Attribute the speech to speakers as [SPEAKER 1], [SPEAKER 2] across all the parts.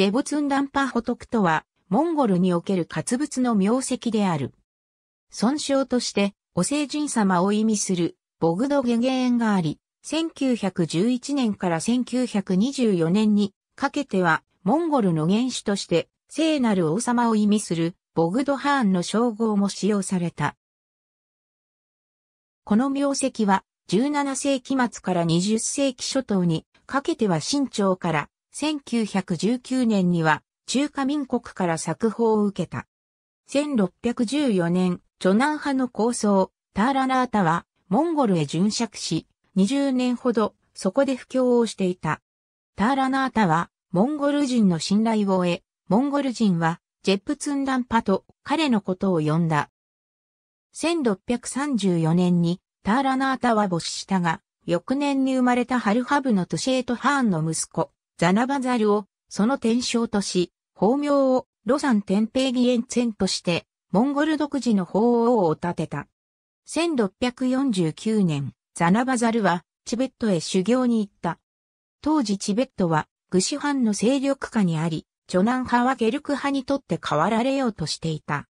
[SPEAKER 1] ジェボツンダンパホトクとは、モンゴルにおける活物の名跡である。損傷として、お聖人様を意味する、ボグドゲゲーンがあり、1911年から1924年にかけては、モンゴルの原種として、聖なる王様を意味する、ボグドハーンの称号も使用された。この名跡は、17世紀末から20世紀初頭にかけては新朝から1919年には中華民国から作法を受けた。1614年、著南派の構想、ターラナータはモンゴルへ巡釈し、20年ほどそこで布教をしていた。ターラナータはモンゴル人の信頼を得、モンゴル人はジェップツンダンパと彼のことを呼んだ。1634年にターラナータは没したが、翌年に生まれたハルハブのトシェート・ハーンの息子、ザナバザルをその天章とし、法名をロサン天平義援戦として、モンゴル独自の法王を建てた。1649年、ザナバザルはチベットへ修行に行った。当時チベットはグシハンの勢力下にあり、チョナン派はゲルク派にとって変わられようとしていた。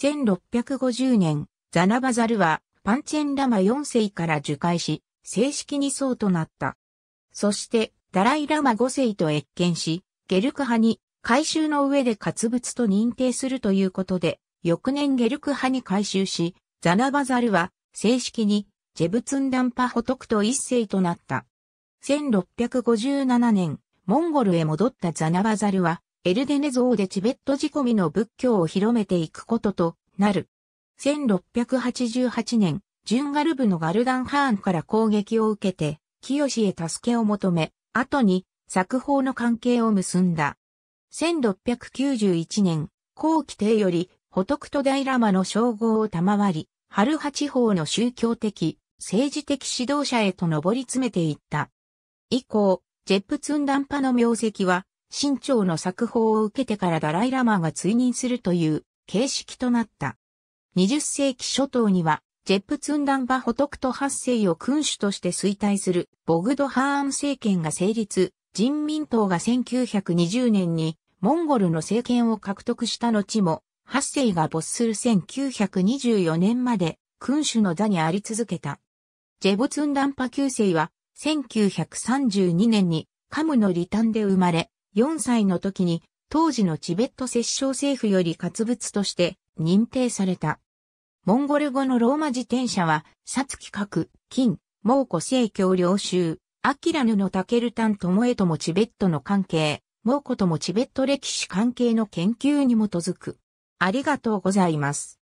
[SPEAKER 1] 1650年、ザナバザルはパンチェンラマ4世から受戒し、正式に僧となった。そして、ダライ・ラマ5世と謁見し、ゲルク派に回収の上で活物と認定するということで、翌年ゲルク派に回収し、ザナバザルは正式にジェブツンダンパホトクト一世となった。1657年、モンゴルへ戻ったザナバザルは、エルデネ像でチベット仕込みの仏教を広めていくこととなる。1688年、ジュンガルブのガルダンハーンから攻撃を受けて、清へ助けを求め、後に作法の関係を結んだ。1691年、後期帝より、仏と大ラマの称号を賜り、春八地方の宗教的、政治的指導者へと上り詰めていった。以降、ジェップツンダンパの名跡は、清朝の作法を受けてからダライラマが追認するという形式となった。20世紀初頭には、ジェプツンダンバホトクト8世を君主として衰退するボグドハーン政権が成立、人民党が1920年にモンゴルの政権を獲得した後も、8世が没する1924年まで君主の座にあり続けた。ジェプツンダンパ9世は1932年にカムのリタンで生まれ、4歳の時に当時のチベット摂政政府より活物として認定された。モンゴル語のローマ自転車は、サツキ角、金、蒙古正教領収、アキラヌのタケルタンともえともチベットの関係、蒙古ともチベット歴史関係の研究に基づく。ありがとうございます。